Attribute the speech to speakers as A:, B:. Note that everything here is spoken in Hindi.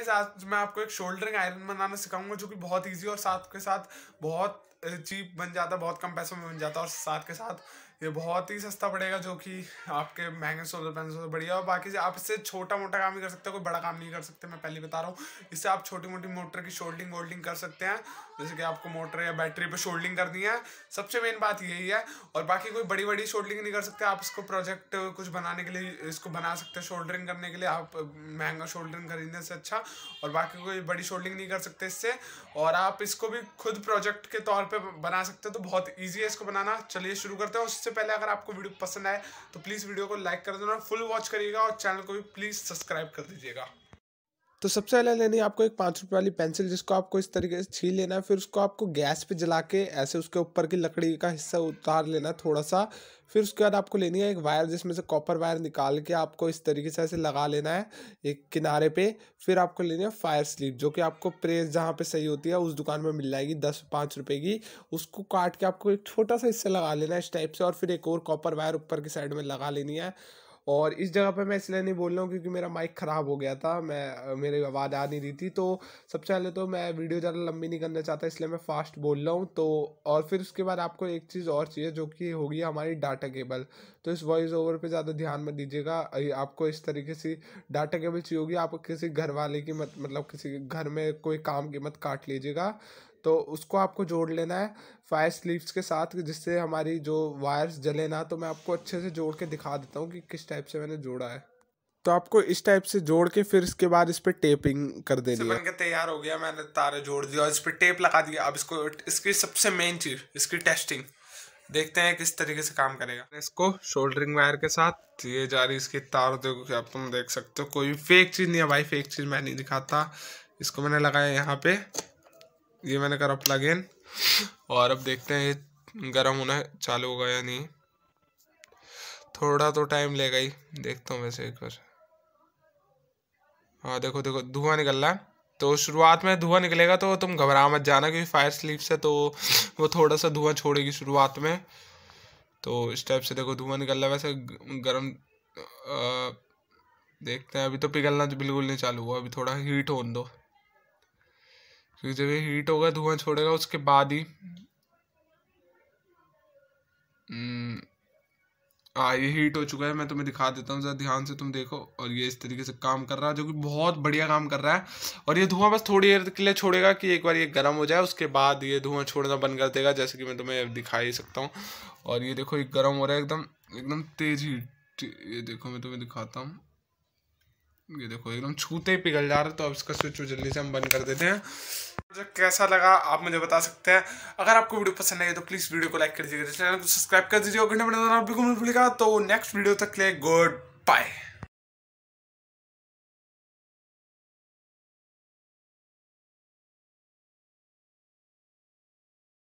A: गाइज आज मैं आपको एक शोल्डरिंग आयरन बनाना सिखाऊंगा जो कि बहुत ईजी और साथ के साथ बहुत चीप बन जाता है बहुत कम पैसों में बन जाता है और साथ के साथ ये बहुत ही सस्ता पड़ेगा जो कि आपके महंगे सोलर पैनल से तो बढ़िया और बाकी आप इससे छोटा मोटा काम ही कर सकते हो कोई बड़ा काम नहीं कर सकते मैं पहले बता रहा हूँ इससे आप छोटी मोटी मोटर की शोल्डिंग वोल्डिंग कर सकते हैं जैसे कि आपको मोटर या बैटरी पर शोल्डिंग करनी है सबसे मेन बात यही है और बाकी कोई बड़ी बड़ी शोल्डिंग नहीं कर सकते आप इसको प्रोजेक्ट कुछ बनाने के लिए इसको बना सकते हैं शोल्डरिंग करने के लिए आप महंगा शोल्डरिंग खरीदने से अच्छा और बाकी कोई बड़ी शोल्डिंग नहीं कर सकते इससे और आप इसको भी खुद प्रोजेक्ट के तौर पर बना सकते हो तो बहुत ईजी है इसको बनाना चलिए शुरू करते हैं उससे सबसे पहले अगर आपको वीडियो पसंद आए तो प्लीज़ वीडियो को लाइक कर देना फुल वॉच करिएगा और चैनल को भी प्लीज़ सब्सक्राइब कर दीजिएगा तो सबसे पहले लेनी है आपको एक पाँच रुपये वाली पेंसिल जिसको आपको इस तरीके से छील लेना है फिर उसको आपको गैस पे जला के ऐसे उसके ऊपर की लकड़ी का हिस्सा उतार लेना थोड़ा सा फिर उसके बाद आपको लेनी है एक वायर जिसमें से कॉपर वायर निकाल के आपको इस तरीके से ऐसे लगा लेना है एक किनारे पे फिर आपको लेनी है फायर स्लीप जो कि आपको प्रेस जहाँ पे सही होती है उस दुकान में मिल जाएगी दस पाँच रुपये की उसको काट के आपको एक छोटा सा हिस्सा लगा लेना है इस टाइप से और फिर एक और कॉपर वायर ऊपर की साइड में लगा लेनी है और इस जगह पे मैं इसलिए नहीं बोल रहा हूँ क्योंकि मेरा माइक ख़राब हो गया था मैं मेरी आवाज़ आ नहीं रही थी तो सबसे पहले तो मैं वीडियो ज़्यादा लंबी नहीं करना चाहता इसलिए मैं फ़ास्ट बोल रहा हूँ तो और फिर उसके बाद आपको एक चीज़ और चाहिए जो कि होगी हमारी डाटा केबल तो इस वॉइस ओवर पर ज़्यादा ध्यान मत दीजिएगा आपको इस तरीके से डाटा केबल चाहिए होगी आप किसी घर वाले की मत मतलब किसी घर में कोई काम की मत काट लीजिएगा तो उसको आपको जोड़ लेना है फायर स्लीव्स के साथ जिससे हमारी जो वायर्स जले ना तो मैं आपको अच्छे से जोड़ के दिखा देता हूँ कि किस टाइप से मैंने जोड़ा है तो आपको इस टाइप से जोड़ के फिर इसके बाद इस पर टेपिंग कर देनी है तैयार हो गया मैंने तारे जोड़ दिया और इस पर टेप लगा दिया अब इसको इसकी सबसे मेन चीज़ इसकी टेस्टिंग देखते हैं किस तरीके से काम करेगा इसको शोल्डरिंग वायर के साथ ये जा रही इसकी तार देखो कि आप तुम देख सकते हो कोई फेक चीज़ नहीं है भाई फेक चीज़ मैं नहीं दिखाता इसको मैंने लगाया यहाँ पे ये मैंने करा प्लग इन और अब देखते हैं ये गर्म होना चालू होगा या नहीं थोड़ा तो टाइम लेगा ही देखता हूँ वैसे एक बार हाँ देखो देखो धुआं निकल रहा है तो शुरुआत में धुआं निकलेगा तो तुम घबरा मत जाना क्योंकि फायर स्लीप से तो वो थोड़ा सा धुआं छोड़ेगी शुरुआत में तो इस टाइप से देखो धुआं निकल रहा वैसे गर्म देखते हैं अभी तो पिघलना बिल्कुल नहीं चालू हुआ अभी थोड़ा हीट होने दो फिर जब ये हीट होगा धुआं छोड़ेगा उसके बाद ही हम्म, हाँ ये हीट हो चुका है मैं तुम्हें दिखा देता हूँ ज़रा ध्यान से तुम देखो और ये इस तरीके से काम कर रहा है जो कि बहुत बढ़िया काम कर रहा है और ये धुआं बस थोड़ी देर के लिए छोड़ेगा कि एक बार ये गर्म हो जाए उसके बाद ये धुआं छोड़ना बंद कर देगा जैसे कि मैं तुम्हें दिखा ही सकता हूँ और ये देखो ये गर्म हो रहा है एकदम एकदम तेज हीट ये देखो मैं तुम्हें दिखाता हूँ ये देखो एकदम छूते ही पिघल जा रहे तो अब इसका स्विच जल्दी से हम बंद कर देते हैं मुझे कैसा लगा आप मुझे बता सकते हैं अगर आपको वीडियो पसंद आए तो प्लीज़ वीडियो को लाइक कर दीजिएगा चैनल को सब्सक्राइब कर दीजिए और घंटे बनाना बिल्कुल भूलेगा तो नेक्स्ट वीडियो तक ले गुड बाय